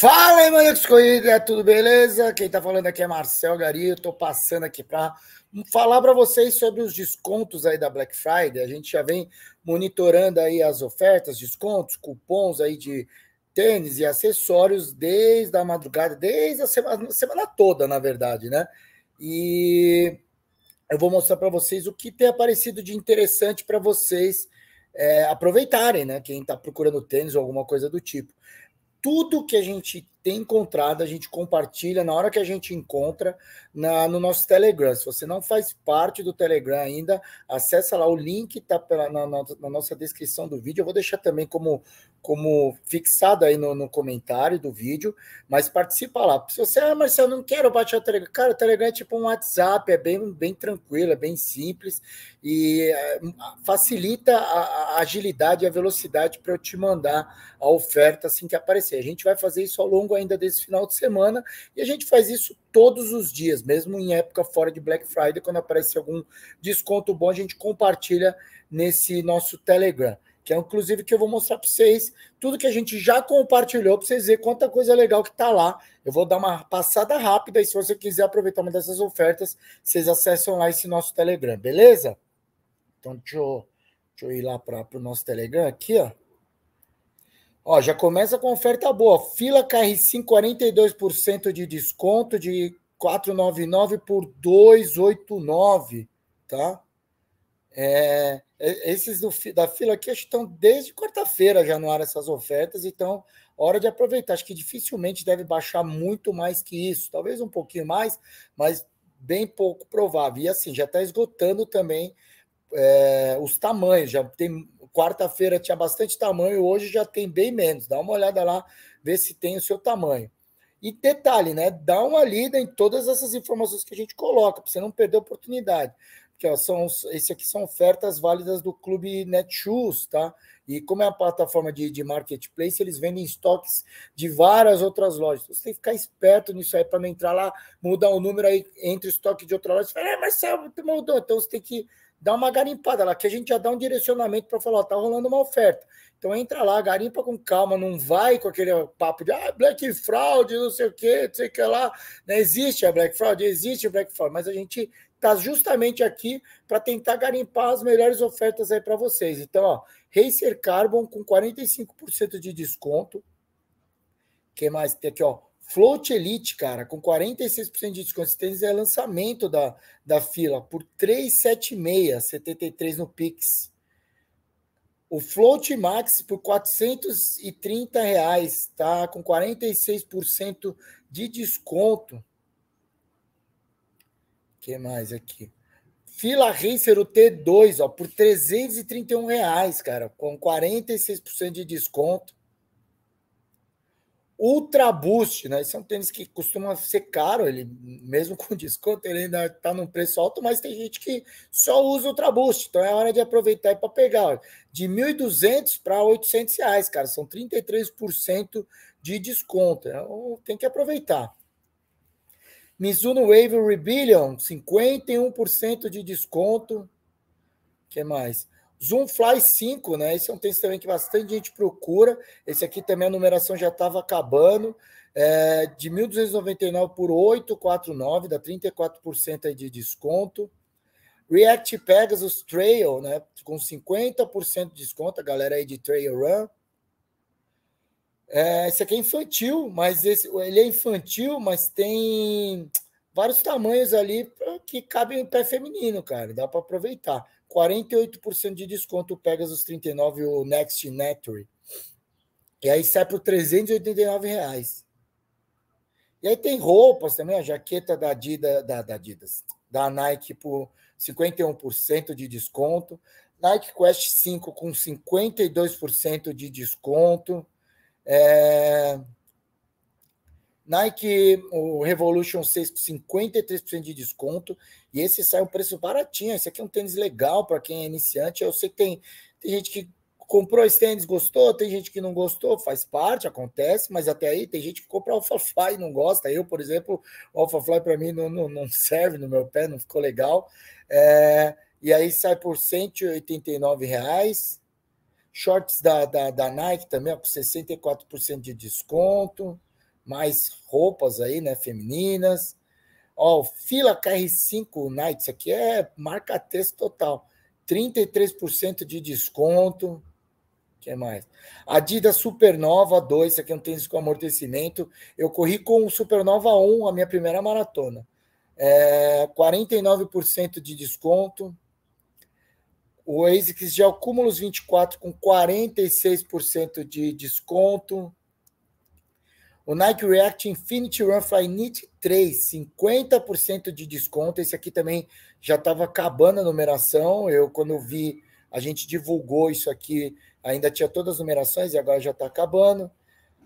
Fala, aí, Emanuel Corrida, tudo beleza? Quem tá falando aqui é Marcel Gari, eu tô passando aqui para falar para vocês sobre os descontos aí da Black Friday. A gente já vem monitorando aí as ofertas, descontos, cupons aí de tênis e acessórios desde a madrugada, desde a semana, semana toda, na verdade, né? E eu vou mostrar para vocês o que tem aparecido de interessante para vocês é, aproveitarem, né? Quem está procurando tênis ou alguma coisa do tipo tudo que a gente tem encontrado, a gente compartilha na hora que a gente encontra na, no nosso Telegram. Se você não faz parte do Telegram ainda, acessa lá o link tá pela, na, na, na nossa descrição do vídeo. Eu vou deixar também como, como fixado aí no, no comentário do vídeo, mas participa lá. Se você, ah, Marcelo, não quero baixar o Telegram. Cara, o Telegram é tipo um WhatsApp, é bem, bem tranquilo, é bem simples e eh, facilita a, a agilidade e a velocidade para eu te mandar a oferta assim que aparecer. A gente vai fazer isso ao longo ainda desse final de semana, e a gente faz isso todos os dias, mesmo em época fora de Black Friday, quando aparece algum desconto bom, a gente compartilha nesse nosso Telegram, que é inclusive que eu vou mostrar para vocês tudo que a gente já compartilhou, para vocês verem quanta coisa legal que está lá. Eu vou dar uma passada rápida, e se você quiser aproveitar uma dessas ofertas, vocês acessam lá esse nosso Telegram, beleza? Então, deixa eu, deixa eu ir lá para o nosso Telegram aqui, ó. Ó, já começa com oferta boa. Fila KR5, 42% de desconto de 499 por 289, tá? É, é, esses do, da fila aqui estão desde quarta-feira já no ar essas ofertas, então hora de aproveitar. Acho que dificilmente deve baixar muito mais que isso, talvez um pouquinho mais, mas bem pouco provável. E assim, já está esgotando também é, os tamanhos, já tem Quarta-feira tinha bastante tamanho, hoje já tem bem menos. Dá uma olhada lá, vê se tem o seu tamanho. E detalhe, né? Dá uma lida em todas essas informações que a gente coloca, para você não perder a oportunidade. Porque ó, são, esse aqui são ofertas válidas do clube Netshoes, tá? E como é a plataforma de, de marketplace, eles vendem estoques de várias outras lojas. Então, você tem que ficar esperto nisso aí para não entrar lá, mudar o número aí entre o estoque de outra loja. Você fala, é, mas você mudou. Então você tem que dá uma garimpada lá, que a gente já dá um direcionamento para falar, ó, tá rolando uma oferta. Então entra lá, garimpa com calma, não vai com aquele papo de ah, Black Fraud, não sei o que, não sei o que lá. Não existe a Black Fraud, existe a Black Fraud, mas a gente está justamente aqui para tentar garimpar as melhores ofertas aí para vocês. Então, ó, Racer Carbon com 45% de desconto. que mais tem aqui, ó? Float Elite, cara, com 46% de desconto. Esse tênis é lançamento da, da fila por 376, 73 no Pix. O Float Max por 430 reais, tá? Com 46% de desconto. O que mais aqui? Fila Racer o T2, ó, por 331 reais, cara, com 46% de desconto. Ultra Boost, né? São é um tênis que costuma ser caro, ele mesmo com desconto, ele ainda tá num preço alto, mas tem gente que só usa Ultra Boost, então é hora de aproveitar para pegar. Ó, de 1.200 para 800 reais, cara, são 33% de desconto, então tem que aproveitar. Mizuno Wave Rebellion, 51% de desconto. O que mais? Zoom Fly 5, né? Esse é um tênis também que bastante gente procura. Esse aqui também a numeração já estava acabando. É, de 1.299 por 849, dá 34% aí de desconto. React Pegasus Trail, né? Com 50% de desconto, a galera aí de Trail Run. É, esse aqui é infantil, mas esse, ele é infantil, mas tem vários tamanhos ali que cabem em pé feminino, cara. Dá para aproveitar. 48% de desconto o Pegasus 39 o Next Network. E aí sai por 389 reais. E aí tem roupas também, a jaqueta da Adidas, da, da, Adidas, da Nike por 51% de desconto, Nike Quest 5 com 52% de desconto. É... Nike, o Revolution 6 com 53% de desconto. E esse sai um preço baratinho. Esse aqui é um tênis legal para quem é iniciante. Eu sei que tem, tem gente que comprou esse tênis, gostou, tem gente que não gostou, faz parte, acontece, mas até aí tem gente que compra Alphafly e não gosta. Eu, por exemplo, o Alphafly para mim não, não, não, serve no meu pé, não ficou legal. É, e aí sai por R$ reais. Shorts da, da, da Nike também, ó, com 64% de desconto mais roupas aí, né, femininas. Ó, fila KR5 Nights aqui é marca texto total. 33% de desconto. O que mais? Adidas Supernova 2, isso aqui é um tênis com amortecimento. Eu corri com o Supernova 1, a minha primeira maratona. É, 49% de desconto. O ASICS Gel Cúmulos 24 com 46% de desconto. O Nike React Infinity Run Flyknit 3, 50% de desconto. Esse aqui também já estava acabando a numeração. Eu, quando vi, a gente divulgou isso aqui, ainda tinha todas as numerações e agora já está acabando.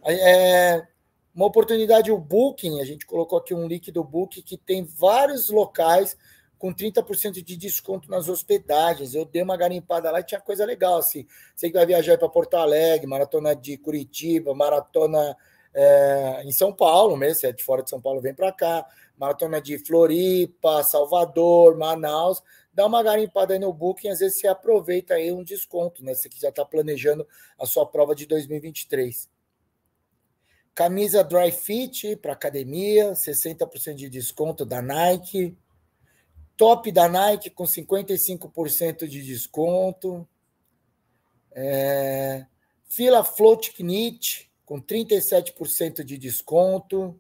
É uma oportunidade o Booking, a gente colocou aqui um link do Booking que tem vários locais com 30% de desconto nas hospedagens. Eu dei uma garimpada lá e tinha coisa legal, assim. Você que vai viajar para Porto Alegre, maratona de Curitiba, maratona é, em São Paulo mesmo, se é de fora de São Paulo, vem para cá. Maratona de Floripa, Salvador, Manaus. Dá uma garimpada aí no Booking, às vezes você aproveita aí um desconto, né? Você que já está planejando a sua prova de 2023. Camisa Dry Fit para academia, 60% de desconto da Nike. Top da Nike com 55% de desconto. É... Fila Float Knit, com 37% de desconto.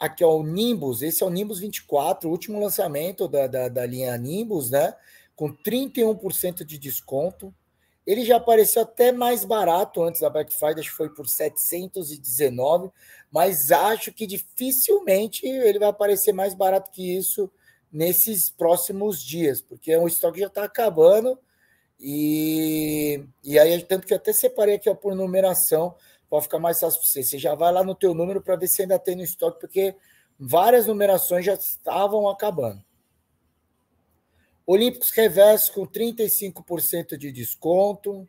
Aqui, ó, o Nimbus, esse é o Nimbus 24, último lançamento da, da, da linha Nimbus, né? Com 31% de desconto. Ele já apareceu até mais barato antes da Black Friday, acho que foi por 719, mas acho que dificilmente ele vai aparecer mais barato que isso nesses próximos dias, porque o estoque já está acabando e, e aí, tanto que até separei aqui ó, por numeração, para ficar mais fácil para você. Você já vai lá no teu número para ver se ainda tem no estoque, porque várias numerações já estavam acabando. Olímpicos Reverso com 35% de desconto.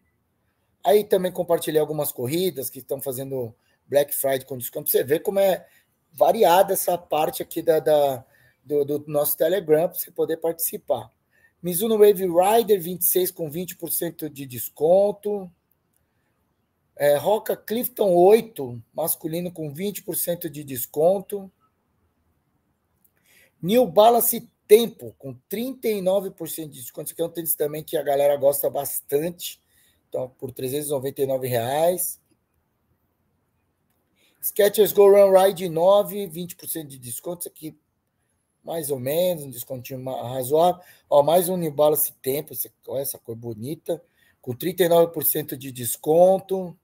Aí também compartilhei algumas corridas que estão fazendo Black Friday com desconto. Você vê como é variada essa parte aqui da, da do, do nosso Telegram para você poder participar. Mizuno Wave Rider, 26 com 20% de desconto. É, Roca Clifton 8, masculino com 20% de desconto. New Balance Tempo, com 39% de desconto. Isso aqui é um tênis também que a galera gosta bastante. Então, por R$ reais. Skechers Go Run Ride 9, 20% de desconto. Isso aqui mais ou menos, um descontinho razoável. Ó, mais um esse Tempo, essa, essa cor bonita, com 39% de desconto.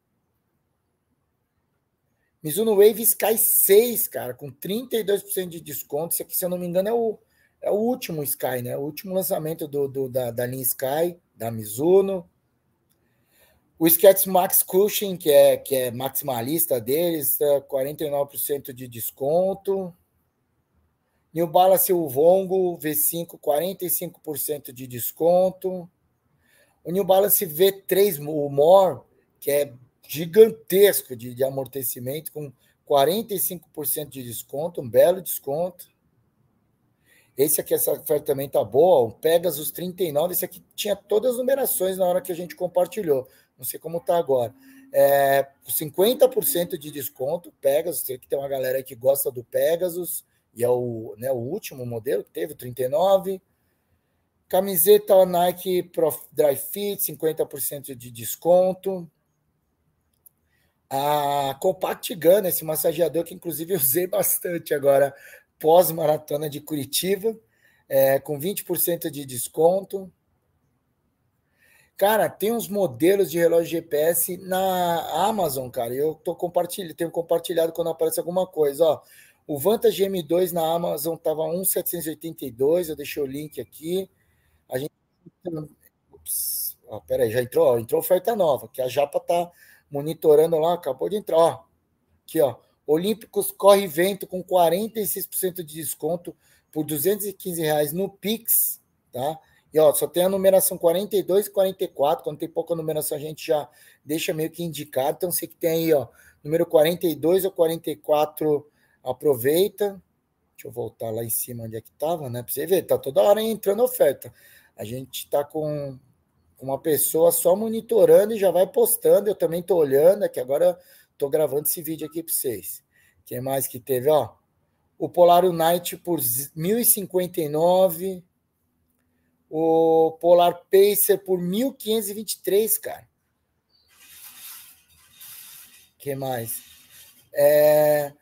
Mizuno Wave Sky 6, cara, com 32% de desconto. Isso aqui, se eu não me engano, é o, é o último Sky, né? O último lançamento do, do da, da, linha Sky, da Mizuno. O Sketch Max Cushing que é, que é maximalista deles, tá 49% de desconto. New Balance Uvongo V5, 45% de desconto. O New Balance V3, o More, que é gigantesco de, de amortecimento, com 45% de desconto, um belo desconto. Esse aqui, essa oferta também tá boa, o Pegasus 39, esse aqui tinha todas as numerações na hora que a gente compartilhou, não sei como tá agora. É, 50% de desconto, Pegasus, sei que tem uma galera que gosta do Pegasus, e é o, né, o último modelo que teve, 39. Camiseta Nike Pro Dry Fit, 50% de desconto. A Compact Gun, esse massageador que inclusive eu usei bastante agora, pós-maratona de Curitiba, é, com 20% de desconto. Cara, tem uns modelos de relógio GPS na Amazon, cara. Eu tô compartilhando, tenho compartilhado quando aparece alguma coisa, ó. O Vantage M2 na Amazon estava 1,782, eu deixei o link aqui. A gente. Ops, ó, peraí, já entrou, ó, entrou oferta nova, que a Japa está monitorando lá, acabou de entrar. Ó. Aqui, ó. Olímpicos corre vento com 46% de desconto por 215 reais no Pix, tá? E ó, só tem a numeração 42 e 44. Quando tem pouca numeração, a gente já deixa meio que indicado. Então, você que tem aí, ó, número 42 ou 44 aproveita. Deixa eu voltar lá em cima onde é que estava, né? Para você ver, está toda hora entrando oferta. A gente está com uma pessoa só monitorando e já vai postando. Eu também estou olhando, é que agora estou gravando esse vídeo aqui para vocês. Quem mais que teve? Ó, o polar Night por 1.059. O Polar Pacer por 1.523, cara. que mais? É,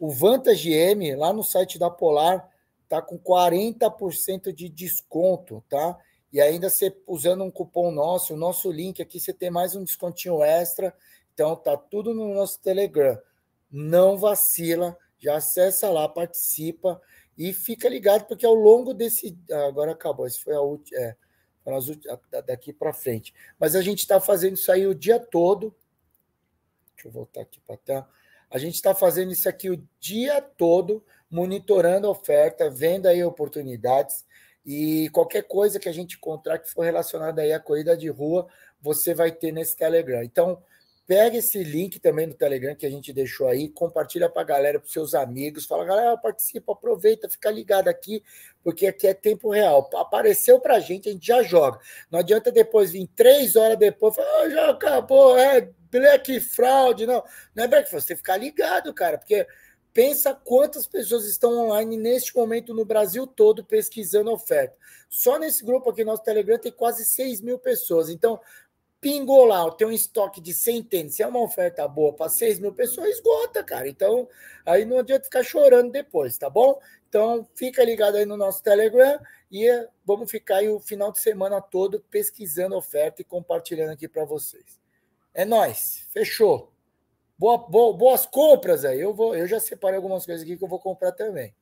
o Vantage M, lá no site da Polar, tá com 40% de desconto, tá? E ainda você usando um cupom nosso, o nosso link aqui, você tem mais um descontinho extra. Então tá tudo no nosso Telegram. Não vacila, já acessa lá, participa e fica ligado porque ao longo desse ah, agora acabou, esse foi a última, é, daqui para frente. Mas a gente está fazendo isso aí o dia todo. Deixa eu voltar aqui para tela. A gente está fazendo isso aqui o dia todo, monitorando a oferta, vendo aí oportunidades. E qualquer coisa que a gente encontrar que for relacionada aí à corrida de rua, você vai ter nesse Telegram. Então, pega esse link também do Telegram que a gente deixou aí, compartilha para a galera, para seus amigos, fala, galera, participa, aproveita, fica ligado aqui, porque aqui é tempo real. Apareceu para a gente, a gente já joga. Não adianta depois vir três horas depois, falar, ah, já acabou, é black fraude, não. Não é black fraude, você tem que ficar ligado, cara, porque pensa quantas pessoas estão online neste momento no Brasil todo pesquisando oferta. Só nesse grupo aqui nosso Telegram tem quase 6 mil pessoas. Então, pingou lá, eu tenho um estoque de centenas. se é uma oferta boa para 6 mil pessoas, esgota, cara. Então, aí não adianta ficar chorando depois, tá bom? Então, fica ligado aí no nosso Telegram e vamos ficar aí o final de semana todo pesquisando oferta e compartilhando aqui para vocês. É nós. Fechou. Boa, boas compras aí. Eu, vou, eu já separei algumas coisas aqui que eu vou comprar também.